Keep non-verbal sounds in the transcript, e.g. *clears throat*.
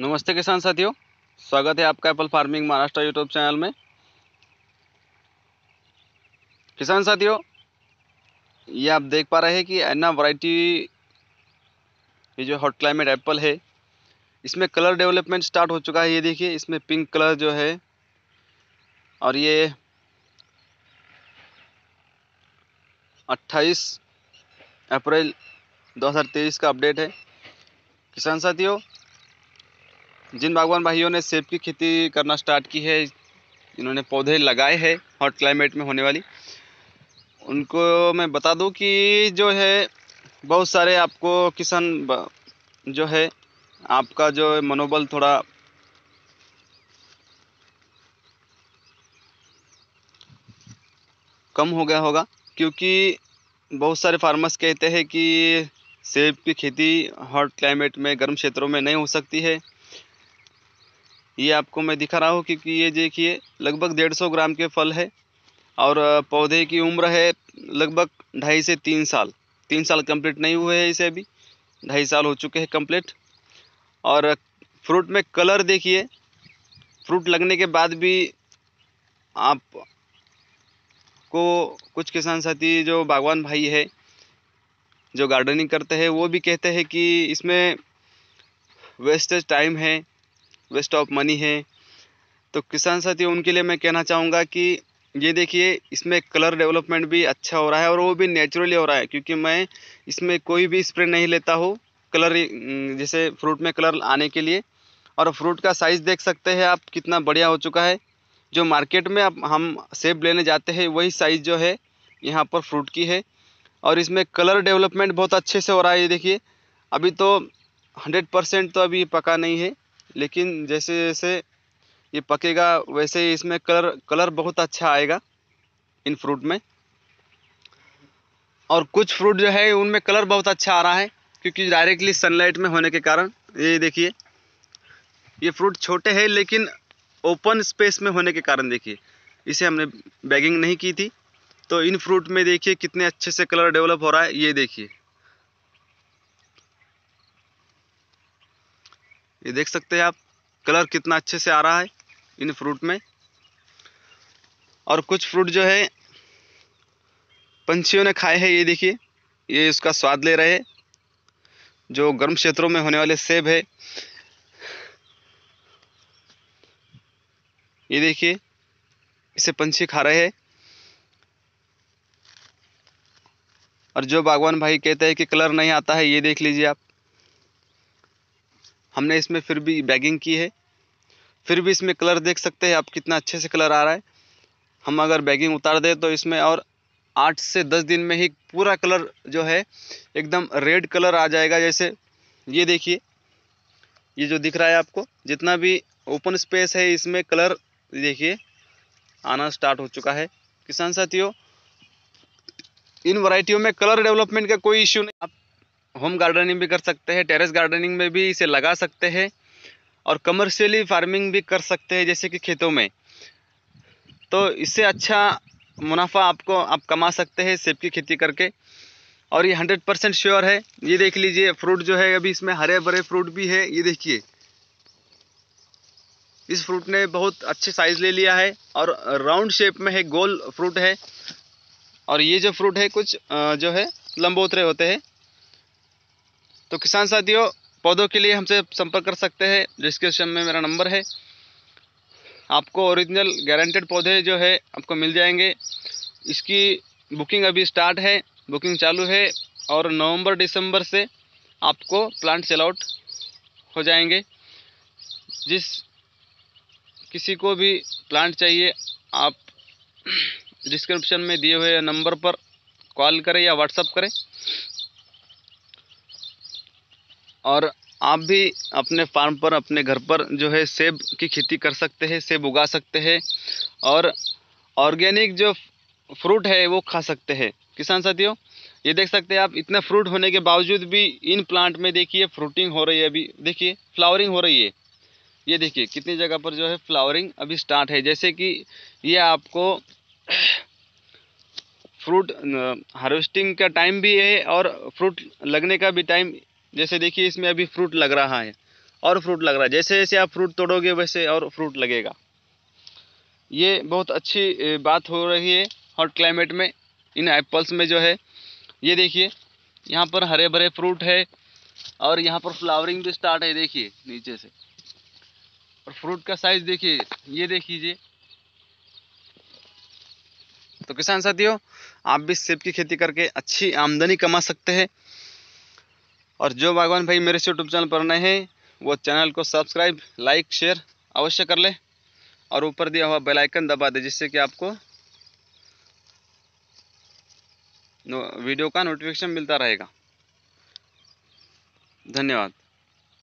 नमस्ते किसान साथियों स्वागत है आपका apple farming Maharashtra YouTube channel में किसान साथियों ये आप देख पा रहे हैं कि एना वैरायटी ये जो हॉट क्लाइमेट एप्पल है इसमें कलर डेवलपमेंट स्टार्ट हो चुका है ये देखिए इसमें पिंक कलर जो है और ये 28 अप्रैल 2023 का अपडेट है किसान साथियों जिन बागवान भाइयों ने सेब की खेती करना स्टार्ट की है इन्होंने पौधे लगाए हैं हॉट क्लाइमेट में होने वाली उनको मैं बता दूं कि जो है बहुत सारे आपको किसान जो है आपका जो मनोबल थोड़ा कम हो गया होगा क्योंकि बहुत सारे फार्मर्स कहते हैं कि सेब की खेती हॉट क्लाइमेट में गर्म क्षेत्रों में नहीं हो सकती है ये आपको मैं दिखा रहा हूँ क्योंकि ये देखिए लगभग डेढ़ सौ ग्राम के फल है और पौधे की उम्र है लगभग ढाई से तीन साल तीन साल कंप्लीट नहीं हुए हैं इसे अभी ढाई साल हो चुके हैं कंप्लीट और फ्रूट में कलर देखिए फ्रूट लगने के बाद भी आप को कुछ किसान साथी जो बागवान भाई है जो गार्डनिंग करते हैं वो भी कहते हैं कि इसमें वेस्टेज टाइम है वेस्ट ऑफ मनी है तो किसान साथियों उनके लिए मैं कहना चाहूँगा कि ये देखिए इसमें कलर डेवलपमेंट भी अच्छा हो रहा है और वो भी नेचुरली हो रहा है क्योंकि मैं इसमें कोई भी स्प्रे नहीं लेता हूँ कलर हम्म, जैसे फ्रूट में कलर आने के लिए और फ्रूट का साइज़ देख सकते हैं आप कितना बढ़िया हो चुका है जो मार्केट में अब हम सेब लेने जाते हैं वही साइज़ जो है यहाँ पर फ्रूट की है और इसमें कलर डेवलपमेंट बहुत अच्छे से हो रहा है ये देखिए अभी तो हंड्रेड परसेंट तो अभी पका नहीं है लेकिन जैसे जैसे ये पकेगा वैसे ही इसमें कलर कलर बहुत अच्छा आएगा इन फ्रूट में और कुछ फ्रूट जो है उनमें कलर बहुत अच्छा आ रहा है क्योंकि डायरेक्टली सनलाइट में होने के कारण ये देखिए ये फ्रूट छोटे हैं लेकिन ओपन स्पेस में होने के कारण देखिए इसे हमने बैगिंग नहीं की थी तो इन फ्रूट में देखिए कितने अच्छे से कलर डेवलप हो रहा है ये देखिए ये देख सकते हैं आप कलर कितना अच्छे से आ रहा है इन फ्रूट में और कुछ फ्रूट जो है पंछियों ने खाए हैं ये देखिए ये इसका स्वाद ले रहे जो गर्म क्षेत्रों में होने वाले सेब है ये देखिए इसे पंछी खा रहे हैं और जो बागवान भाई कहते हैं कि कलर नहीं आता है ये देख लीजिए आप हमने इसमें फिर भी बैगिंग की है फिर भी इसमें कलर देख सकते हैं आप कितना अच्छे से कलर आ रहा है हम अगर बैगिंग उतार दें तो इसमें और आठ से दस दिन में ही पूरा कलर जो है एकदम रेड कलर आ जाएगा जैसे ये देखिए ये जो दिख रहा है आपको जितना भी ओपन स्पेस है इसमें कलर देखिए आना स्टार्ट हो चुका है किसान साथियों इन वराइटियों में कलर डेवलपमेंट का कोई इश्यू नहीं आप होम गार्डनिंग भी कर सकते हैं टेरेस गार्डनिंग में भी इसे लगा सकते हैं और कमर्शियली फार्मिंग भी कर सकते हैं जैसे कि खेतों में तो इससे अच्छा मुनाफा आपको आप कमा सकते हैं सेब की खेती करके और ये हंड्रेड परसेंट श्योर है ये देख लीजिए फ्रूट जो है अभी इसमें हरे भरे फ्रूट भी है ये देखिए इस फ्रूट ने बहुत अच्छे साइज़ ले लिया है और राउंड शेप में है गोल फ्रूट है और ये जो फ्रूट है कुछ जो है लंबोतरे होते हैं तो किसान साथियों पौधों के लिए हमसे संपर्क कर सकते हैं डिस्क्रिप्शन में मेरा नंबर है आपको ओरिजिनल गारंटेड पौधे जो है आपको मिल जाएंगे इसकी बुकिंग अभी स्टार्ट है बुकिंग चालू है और नवंबर दिसंबर से आपको प्लांट सेल आउट हो जाएंगे जिस किसी को भी प्लांट चाहिए आप डिस्क्रिप्शन *clears throat* में दिए हुए नंबर पर कॉल करें या व्हाट्सअप करें और आप भी अपने फार्म पर अपने घर पर जो है सेब की खेती कर सकते हैं सेब उगा सकते हैं और ऑर्गेनिक जो फ्रूट है वो खा सकते हैं किसान साथियों ये देख सकते हैं आप इतने फ्रूट होने के बावजूद भी इन प्लांट में देखिए फ्रूटिंग हो रही है अभी देखिए फ्लावरिंग हो रही है ये देखिए कितनी जगह पर जो है फ्लावरिंग अभी स्टार्ट है जैसे कि ये आपको फ्रूट हार्वेस्टिंग का टाइम भी है और फ्रूट लगने का भी टाइम जैसे देखिए इसमें अभी फ्रूट लग रहा है और फ्रूट लग रहा है जैसे जैसे आप फ्रूट तोड़ोगे वैसे और फ्रूट लगेगा ये बहुत अच्छी बात हो रही है हॉट क्लाइमेट में इन एप्पल्स में जो है ये देखिए यहाँ पर हरे भरे फ्रूट है और यहाँ पर फ्लावरिंग भी स्टार्ट है देखिए नीचे से और फ्रूट का साइज़ देखिए ये देख लीजिए तो किसान साथियों आप भी सेब की खेती करके अच्छी आमदनी कमा सकते हैं और जो भगवान भाई मेरे यूट्यूब चैनल पर नए हैं वो चैनल को सब्सक्राइब लाइक शेयर अवश्य कर ले और ऊपर दिया हुआ बेलाइकन दबा दे जिससे कि आपको वीडियो का नोटिफिकेशन मिलता रहेगा धन्यवाद